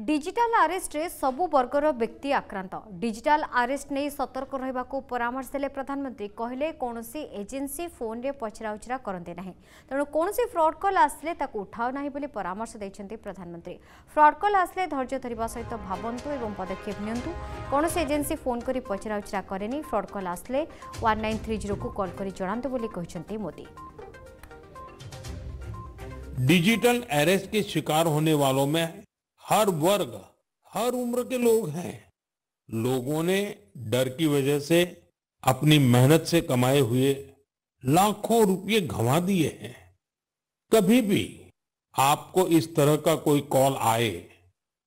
digital arrest रे सबु वर्गर व्यक्ति आक्रांत डिजिटल आरेस्ट नहीं सतर्क रहा परामर्श दे प्रधानमंत्री कहले कौन एजेन्सी फोन रे पचराउचरा करते ना तेणु कौन फ्रड कल आसे उठाओ ना बोली परामर्श दे प्रधानमंत्री फ्रड कल आसे धर्य धरने सहित भावतु और पदक्षेप निणसी एजेन्सी फोन कर पचराउचरा कैनि फ्रड कल आसे वन नाइन थ्री जीरो को कल कर मोदी डिजिटल अरेस्ट के शिकार होने वालों में हर वर्ग हर उम्र के लोग हैं लोगों ने डर की वजह से अपनी मेहनत से कमाए हुए लाखों रुपये घमा दिए हैं कभी भी आपको इस तरह का कोई कॉल आए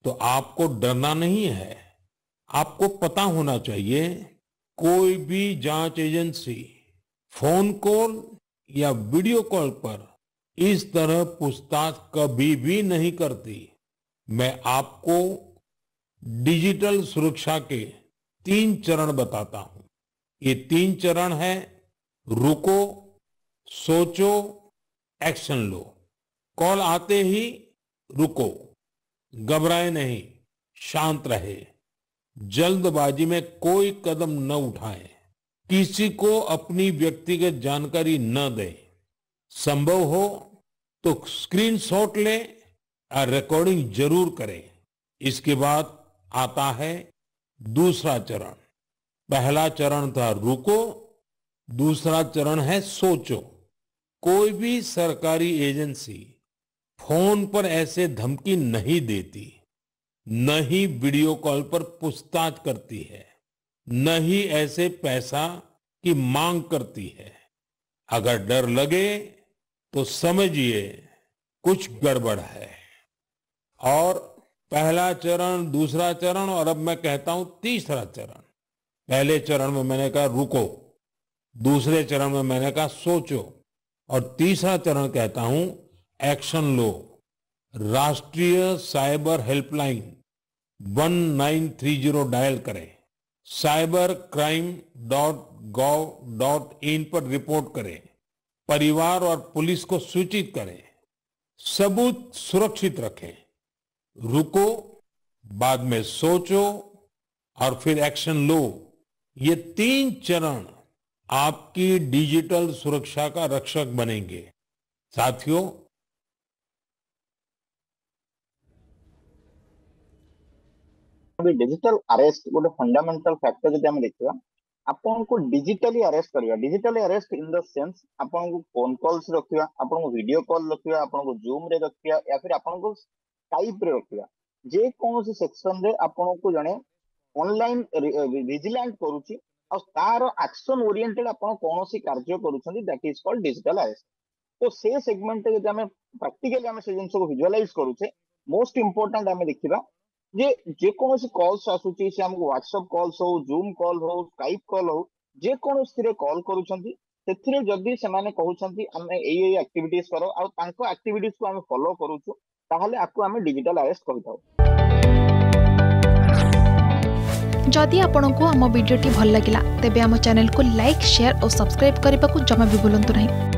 तो आपको डरना नहीं है आपको पता होना चाहिए कोई भी जांच एजेंसी फोन कॉल या वीडियो कॉल पर इस तरह पूछताछ कभी भी नहीं करती मैं आपको डिजिटल सुरक्षा के तीन चरण बताता हूं ये तीन चरण है रुको सोचो एक्शन लो कॉल आते ही रुको घबराए नहीं शांत रहे जल्दबाजी में कोई कदम न उठाएं, किसी को अपनी व्यक्तिगत जानकारी न दें, संभव हो तो स्क्रीनशॉट लें रिकॉर्डिंग जरूर करें इसके बाद आता है दूसरा चरण पहला चरण था रुको दूसरा चरण है सोचो कोई भी सरकारी एजेंसी फोन पर ऐसे धमकी नहीं देती न ही वीडियो कॉल पर पूछताछ करती है न ही ऐसे पैसा की मांग करती है अगर डर लगे तो समझिए कुछ गड़बड़ है और पहला चरण दूसरा चरण और अब मैं कहता हूं तीसरा चरण पहले चरण में मैंने कहा रुको दूसरे चरण में मैंने कहा सोचो और तीसरा चरण कहता हूं एक्शन लो राष्ट्रीय साइबर हेल्पलाइन 1930 डायल करें cyber crime dot gov dot in पर रिपोर्ट करें परिवार और पुलिस को सूचित करें सबूत सुरक्षित रखें रुको बाद में सोचो और फिर एक्शन लो ये तीन चरण आपकी डिजिटल सुरक्षा का रक्षक बनेंगे साथियों डिजिटल अरेस्ट गोटे फंडामेंटाल फैक्टर जदि देखा आपको डिजिटली अरेस्ट करवा digitally arrest in the sense आपको फोन कॉल्स रखिया आपको वीडियो कॉल रखिया आपको जूम रे रखिया या फिर आपको ଟାଇପ୍ରେ ରଖିବା ଯେକୌଣସି ସେକ୍ସନରେ ଆପଣଙ୍କୁ ଜଣେ ଅନଲାଇନ୍ ଭିଜିଲାଣ୍ଟ କରୁଛି ଆଉ ତାର ଆକ୍ସନ ଓରିଏଣ୍ଟେଡ୍ ଆପଣ କୌଣସି କାର୍ଯ୍ୟ କରୁଛନ୍ତି ଦ୍ୟାଟ୍ ଇଜ୍ କଲ୍ଡ ଡିଜିଟାଲ ଆଇଏସ୍ ତ ସେ ସେଗମେଣ୍ଟରେ ଯଦି ଆମେ ପ୍ରାକ୍ଟିକାଲି ଆମେ ସେ ଜିନିଷକୁ ଭିଜୁଆଲାଇଜ କରୁଛେ ମୋଷ୍ଟ ଇମ୍ପୋର୍ଟାଣ୍ଟ ଆମେ ଦେଖିବା ଯେ ଯେକୌଣସି କଲ୍ସ ଆସୁଛି ସେ ଆମକୁ ହ୍ୱାଟ୍ସଆପ୍ କଲ୍ସ ହଉ ଜୁମ୍ କଲ୍ ହଉ ସ୍କାଇପ୍ କଲ୍ ହଉ ଯେକୌଣସିରେ କଲ୍ କରୁଛନ୍ତି ସେଥିରେ ଯଦି ସେମାନେ କହୁଛନ୍ତି ଆମେ ଏଇ ଏଇ ଆକ୍ଟିଭିଟିଜ କର ଆଉ ତାଙ୍କ ଆକ୍ଟିଭିଟିଜକୁ ଆମେ ଫଲୋ କରୁଛୁ ତାହେଲେ ଆକୁ ଆମେ ଡିଜିଟାଲାଇଜ୍ କହିଥାଉ ଯଦି ଆପଣଙ୍କୁ ଆମ ଭିଡ଼ିଓଟି ଭଲ ଲାଗିଲା ତେବେ ଆମ ଚ୍ୟାନେଲକୁ ଲାଇକ୍ ସେୟାର ଓ ସବସ୍କ୍ରାଇବ୍ କରିବାକୁ ଜମା ବି ଭୁଲନ୍ତୁ ନାହିଁ